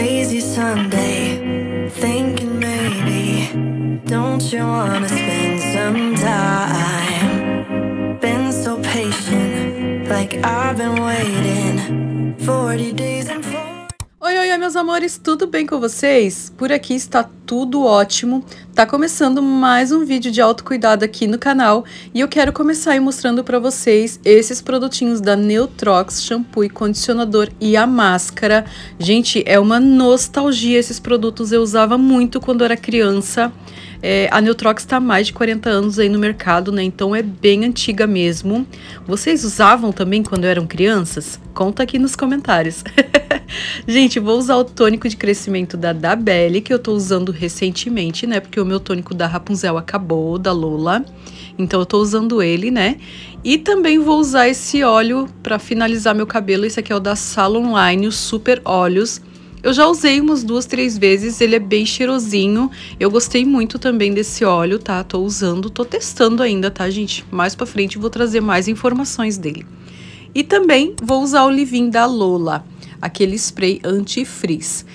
lazy Sunday, thinking maybe, don't you wanna spend some time? Been so patient, like I've been waiting 40 days and 40 Oi, oi, oi, meus amores, tudo bem com vocês? Por aqui está tudo ótimo. Tá começando mais um vídeo de autocuidado aqui no canal e eu quero começar mostrando para vocês esses produtinhos da Neutrox, shampoo e condicionador e a máscara. Gente, é uma nostalgia esses produtos, eu usava muito quando era criança. É, a Neutrox está há mais de 40 anos aí no mercado, né? Então é bem antiga mesmo. Vocês usavam também quando eram crianças? Conta aqui nos comentários. Gente, vou usar o tônico de crescimento da Dabelle, que eu tô usando recentemente, né? Porque o meu tônico da Rapunzel acabou, da Lola. Então eu tô usando ele, né? E também vou usar esse óleo para finalizar meu cabelo. Esse aqui é o da Salon Line, o Super Óleos. Eu já usei umas duas, três vezes, ele é bem cheirosinho. Eu gostei muito também desse óleo, tá? Tô usando, tô testando ainda, tá, gente? Mais pra frente vou trazer mais informações dele. E também vou usar o Livin da Lola, aquele spray anti-frizz.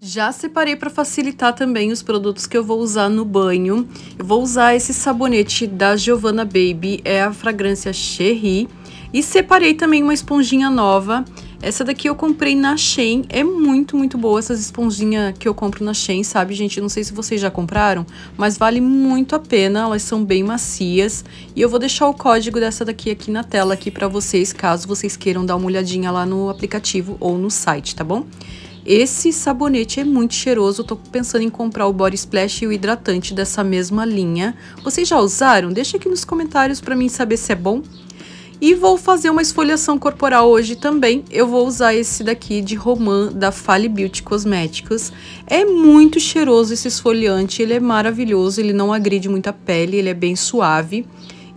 Já separei para facilitar também os produtos que eu vou usar no banho. Eu vou usar esse sabonete da Giovanna Baby, é a fragrância Cherry. E separei também uma esponjinha nova essa daqui eu comprei na Shein, é muito, muito boa essas esponjinhas que eu compro na Shein, sabe, gente? não sei se vocês já compraram, mas vale muito a pena, elas são bem macias. E eu vou deixar o código dessa daqui aqui na tela aqui pra vocês, caso vocês queiram dar uma olhadinha lá no aplicativo ou no site, tá bom? Esse sabonete é muito cheiroso, eu tô pensando em comprar o Body Splash e o hidratante dessa mesma linha. Vocês já usaram? Deixa aqui nos comentários pra mim saber se é bom. E vou fazer uma esfoliação corporal hoje também. Eu vou usar esse daqui de Roman da Fale Beauty Cosméticos. É muito cheiroso esse esfoliante, ele é maravilhoso, ele não agride muito a pele, ele é bem suave.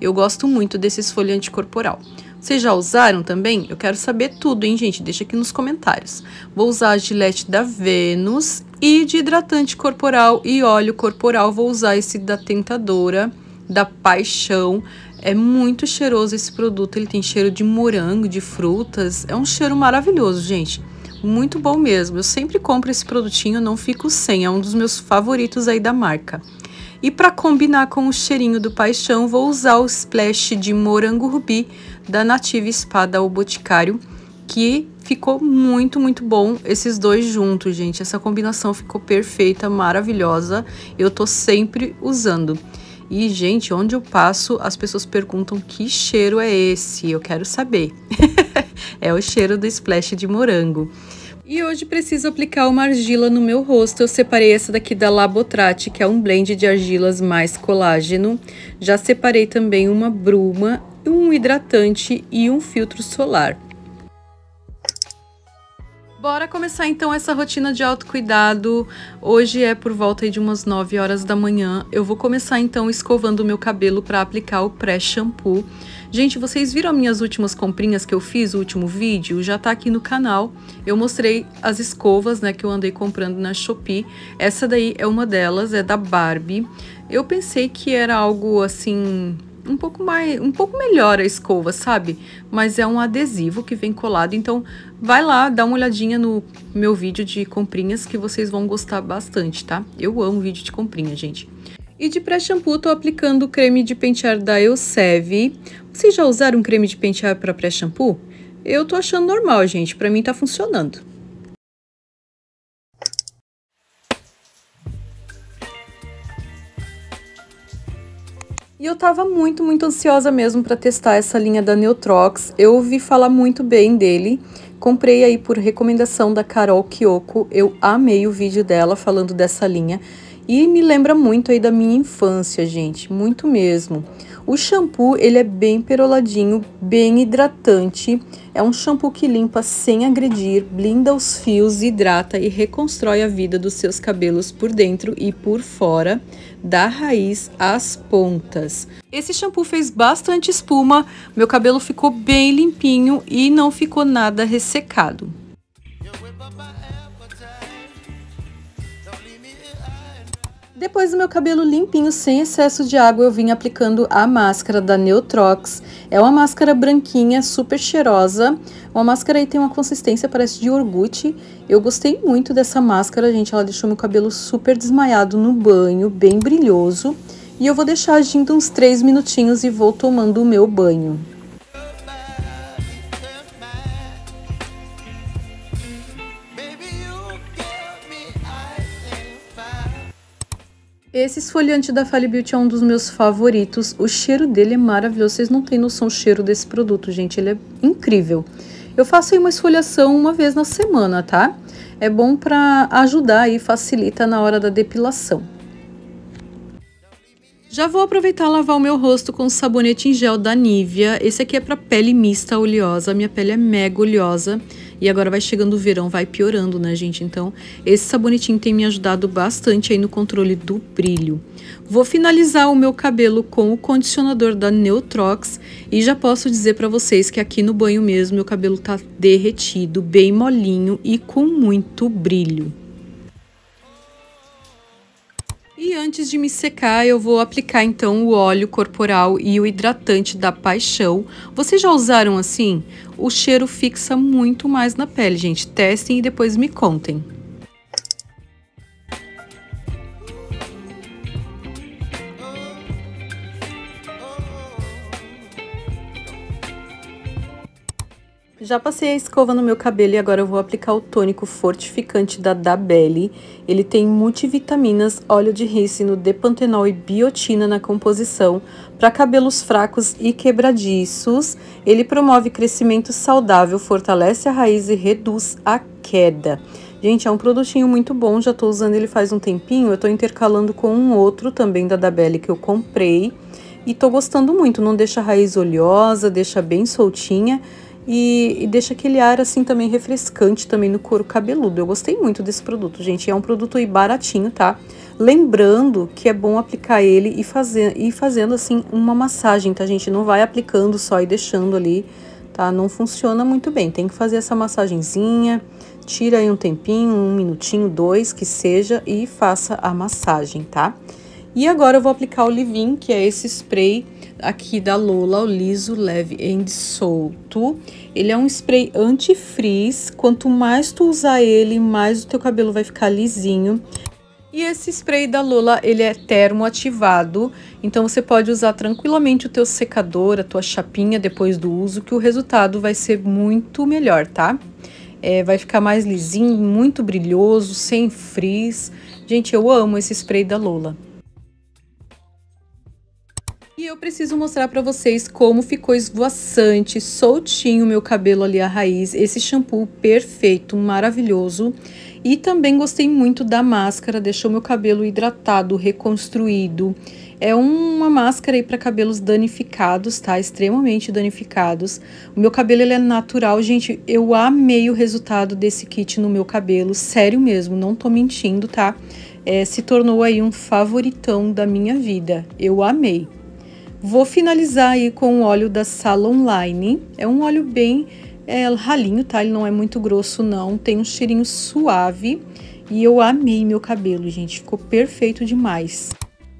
Eu gosto muito desse esfoliante corporal. Vocês já usaram também? Eu quero saber tudo, hein, gente? Deixa aqui nos comentários. Vou usar a da Vênus e de hidratante corporal e óleo corporal, vou usar esse da Tentadora, da Paixão. É muito cheiroso esse produto, ele tem cheiro de morango, de frutas, é um cheiro maravilhoso, gente. Muito bom mesmo, eu sempre compro esse produtinho, não fico sem, é um dos meus favoritos aí da marca. E para combinar com o cheirinho do paixão, vou usar o splash de morango rubi da Nativa Espada ao Boticário, que ficou muito, muito bom esses dois juntos, gente. Essa combinação ficou perfeita, maravilhosa. Eu tô sempre usando. E, gente, onde eu passo, as pessoas perguntam que cheiro é esse? Eu quero saber. é o cheiro do splash de morango. E hoje preciso aplicar uma argila no meu rosto. Eu separei essa daqui da Labotrate, que é um blend de argilas mais colágeno. Já separei também uma bruma, um hidratante e um filtro solar. Bora começar então essa rotina de autocuidado. Hoje é por volta de umas 9 horas da manhã. Eu vou começar então escovando o meu cabelo para aplicar o pré-shampoo. Gente, vocês viram minhas últimas comprinhas que eu fiz, o último vídeo? Já tá aqui no canal. Eu mostrei as escovas, né, que eu andei comprando na Shopee. Essa daí é uma delas, é da Barbie. Eu pensei que era algo assim um pouco mais, um pouco melhor a escova, sabe? Mas é um adesivo que vem colado, então vai lá, dá uma olhadinha no meu vídeo de comprinhas que vocês vão gostar bastante, tá? Eu amo vídeo de comprinha, gente. E de pré-shampoo, tô aplicando o creme de pentear da Elseve. Vocês já usaram creme de pentear para pré-shampoo? Eu tô achando normal, gente. Pra mim tá funcionando. E eu tava muito, muito ansiosa mesmo para testar essa linha da Neutrox. Eu ouvi falar muito bem dele. Comprei aí por recomendação da Carol Kiyoko. Eu amei o vídeo dela falando dessa linha. E me lembra muito aí da minha infância, gente. Muito mesmo. O shampoo, ele é bem peroladinho, bem hidratante. É um shampoo que limpa sem agredir, blinda os fios, hidrata e reconstrói a vida dos seus cabelos por dentro e por fora, da raiz às pontas. Esse shampoo fez bastante espuma, meu cabelo ficou bem limpinho e não ficou nada ressecado. Depois do meu cabelo limpinho, sem excesso de água, eu vim aplicando a máscara da Neutrox. É uma máscara branquinha, super cheirosa. Uma máscara aí tem uma consistência, parece de iogurte. Eu gostei muito dessa máscara, gente. Ela deixou meu cabelo super desmaiado no banho, bem brilhoso. E eu vou deixar agindo uns 3 minutinhos e vou tomando o meu banho. Esse esfoliante da Fally Beauty é um dos meus favoritos. O cheiro dele é maravilhoso. Vocês não têm noção do cheiro desse produto, gente. Ele é incrível. Eu faço aí uma esfoliação uma vez na semana, tá? É bom para ajudar e facilita na hora da depilação. Já vou aproveitar lavar o meu rosto com o sabonete em gel da Nivea. Esse aqui é para pele mista oleosa. Minha pele é mega oleosa. E agora vai chegando o verão, vai piorando, né, gente? Então, esse sabonetinho tem me ajudado bastante aí no controle do brilho. Vou finalizar o meu cabelo com o condicionador da Neutrox e já posso dizer para vocês que aqui no banho mesmo meu cabelo tá derretido, bem molinho e com muito brilho. E antes de me secar, eu vou aplicar então o óleo corporal e o hidratante da paixão. Vocês já usaram assim? O cheiro fixa muito mais na pele, gente. Testem e depois me contem. Já passei a escova no meu cabelo e agora eu vou aplicar o tônico fortificante da Dabelli. Ele tem multivitaminas, óleo de rícino, depantenol e biotina na composição. Para cabelos fracos e quebradiços, ele promove crescimento saudável, fortalece a raiz e reduz a queda. Gente, é um produtinho muito bom, já estou usando ele faz um tempinho. Eu estou intercalando com um outro também da Dabelli que eu comprei. E estou gostando muito, não deixa a raiz oleosa, deixa bem soltinha e, e, deixa aquele ar assim também refrescante também no couro cabeludo. Eu gostei muito desse produto, gente. É um produto baratinho, tá? Lembrando que é bom aplicar ele e fazer e fazendo assim uma massagem, tá, gente? Não vai aplicando só e deixando ali, tá? Não funciona muito bem. Tem que fazer essa massagenzinha. Tira aí um tempinho, um minutinho, dois, que seja, e faça a massagem, tá? E agora eu vou aplicar o Livin, que é esse spray aqui da Lola, o liso, leve e solto. Ele é um spray anti-frizz, quanto mais tu usar ele, mais o teu cabelo vai ficar lisinho. E esse spray da Lola, ele é termoativado, então você pode usar tranquilamente o teu secador, a tua chapinha depois do uso, que o resultado vai ser muito melhor, tá? É, vai ficar mais lisinho, muito brilhoso, sem frizz. Gente, eu amo esse spray da Lola eu preciso mostrar para vocês como ficou esvoaçante, soltinho meu cabelo ali à raiz. Esse shampoo perfeito, maravilhoso. E também gostei muito da máscara, deixou meu cabelo hidratado, reconstruído. É uma máscara aí para cabelos danificados, tá? Extremamente danificados. O meu cabelo ele é natural, gente. Eu amei o resultado desse kit no meu cabelo, sério mesmo, não tô mentindo, tá? É, se tornou aí um favoritão da minha vida. Eu amei. Vou finalizar aí com o óleo da Salon Line. É um óleo bem é, ralinho, tá? Ele não é muito grosso, não. Tem um cheirinho suave. E eu amei meu cabelo, gente. Ficou perfeito demais.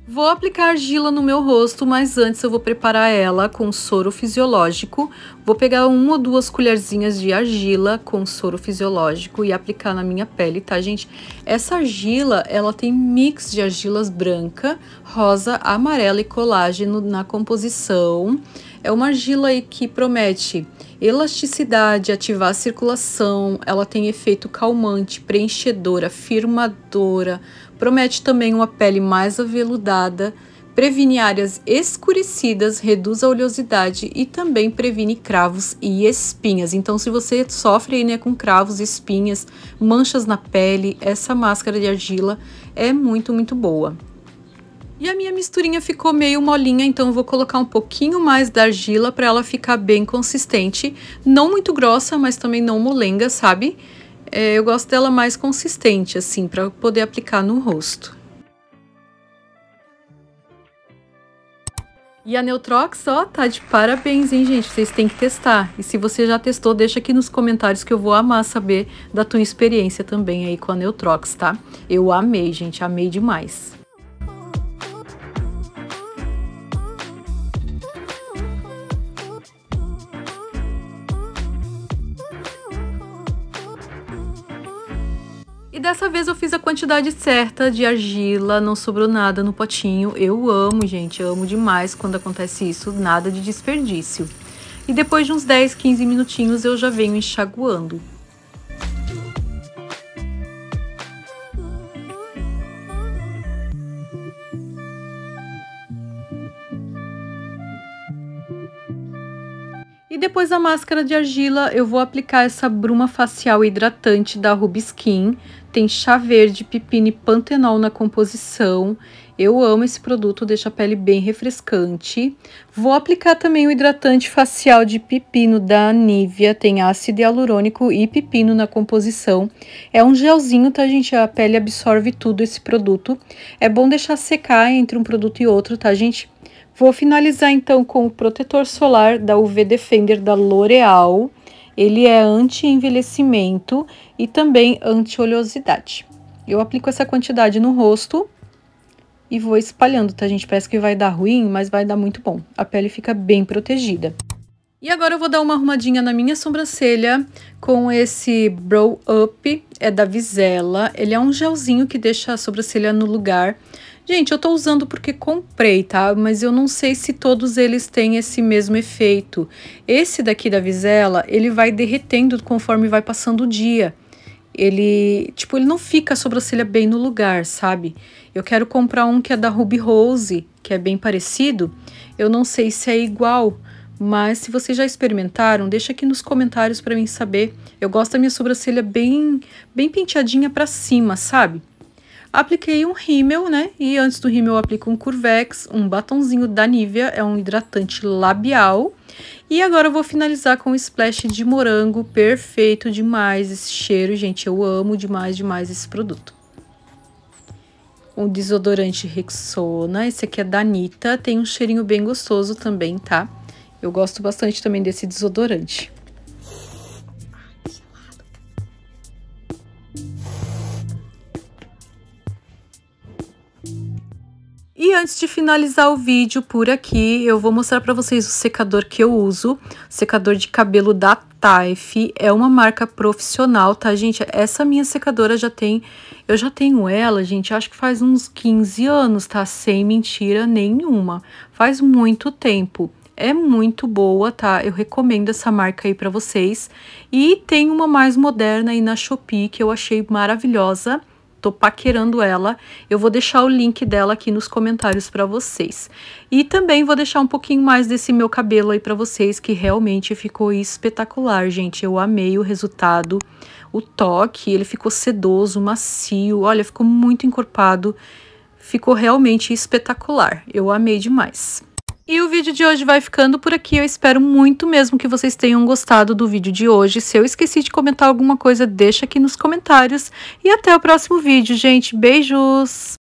Vou aplicar argila no meu rosto, mas antes eu vou preparar ela com soro fisiológico. Vou pegar uma ou duas colherzinhas de argila com soro fisiológico e aplicar na minha pele, tá, gente? Essa argila, ela tem mix de argilas branca, rosa, amarela e colágeno na composição. É uma argila aí que promete elasticidade, ativar a circulação, ela tem efeito calmante, preenchedora, firmadora, Promete também uma pele mais aveludada, previne áreas escurecidas, reduz a oleosidade e também previne cravos e espinhas. Então, se você sofre né, com cravos, espinhas, manchas na pele, essa máscara de argila é muito, muito boa. E a minha misturinha ficou meio molinha, então eu vou colocar um pouquinho mais da argila para ela ficar bem consistente. Não muito grossa, mas também não molenga, sabe? Sabe? É, eu gosto dela mais consistente, assim, para poder aplicar no rosto. E a Neutrox, ó, tá de parabéns, hein, gente? Vocês têm que testar. E se você já testou, deixa aqui nos comentários que eu vou amar saber da tua experiência também aí com a Neutrox, tá? Eu amei, gente, amei demais. E dessa vez eu fiz a quantidade certa de argila, não sobrou nada no potinho. Eu amo, gente, amo demais quando acontece isso, nada de desperdício. E depois de uns 10, 15 minutinhos eu já venho enxaguando. E depois da máscara de argila, eu vou aplicar essa bruma facial hidratante da Ruby Skin. Tem chá verde, pepino e pantenol na composição. Eu amo esse produto, deixa a pele bem refrescante. Vou aplicar também o hidratante facial de pepino da Nivea, tem ácido hialurônico e pepino na composição. É um gelzinho, tá gente? A pele absorve tudo esse produto. É bom deixar secar entre um produto e outro, tá gente? Vou finalizar então com o protetor solar da UV Defender da L'Oreal. Ele é anti-envelhecimento e também anti-oleosidade. Eu aplico essa quantidade no rosto e vou espalhando, tá gente? Parece que vai dar ruim, mas vai dar muito bom. A pele fica bem protegida. E agora eu vou dar uma arrumadinha na minha sobrancelha com esse Brow Up, é da Visela. Ele é um gelzinho que deixa a sobrancelha no lugar. Gente, eu tô usando porque comprei, tá? Mas eu não sei se todos eles têm esse mesmo efeito. Esse daqui da Visela, ele vai derretendo conforme vai passando o dia ele, tipo, ele não fica a sobrancelha bem no lugar, sabe? Eu quero comprar um que é da Ruby Rose, que é bem parecido. Eu não sei se é igual, mas se vocês já experimentaram, deixa aqui nos comentários para mim saber. Eu gosto da minha sobrancelha bem, bem penteadinha para cima, sabe? Apliquei um rímel, né? E antes do rímel eu aplico um Curvex, um batonzinho da Nivea, é um hidratante labial. E agora eu vou finalizar com um splash de morango, perfeito demais esse cheiro, gente. Eu amo demais, demais esse produto um desodorante Rexona, esse aqui é da Anitta, tem um cheirinho bem gostoso também, tá? Eu gosto bastante também desse desodorante. antes de finalizar o vídeo por aqui, eu vou mostrar para vocês o secador que eu uso, secador de cabelo da Taif, é uma marca profissional, tá, gente? Essa minha secadora já tem, eu já tenho ela, gente, acho que faz uns 15 anos, tá? Sem mentira nenhuma, faz muito tempo é muito boa, tá? Eu recomendo essa marca aí para vocês. E tem uma mais moderna aí na Shopee que eu achei maravilhosa tô paquerando ela. Eu vou deixar o link dela aqui nos comentários para vocês. E também vou deixar um pouquinho mais desse meu cabelo aí para vocês, que realmente ficou espetacular, gente. Eu amei o resultado, o toque, ele ficou sedoso, macio, olha, ficou muito encorpado. Ficou realmente espetacular. Eu amei demais. E o vídeo de hoje vai ficando por aqui. Eu espero muito mesmo que vocês tenham gostado do vídeo de hoje. Se eu esqueci de comentar alguma coisa, deixa aqui nos comentários. E até o próximo vídeo, gente. Beijos!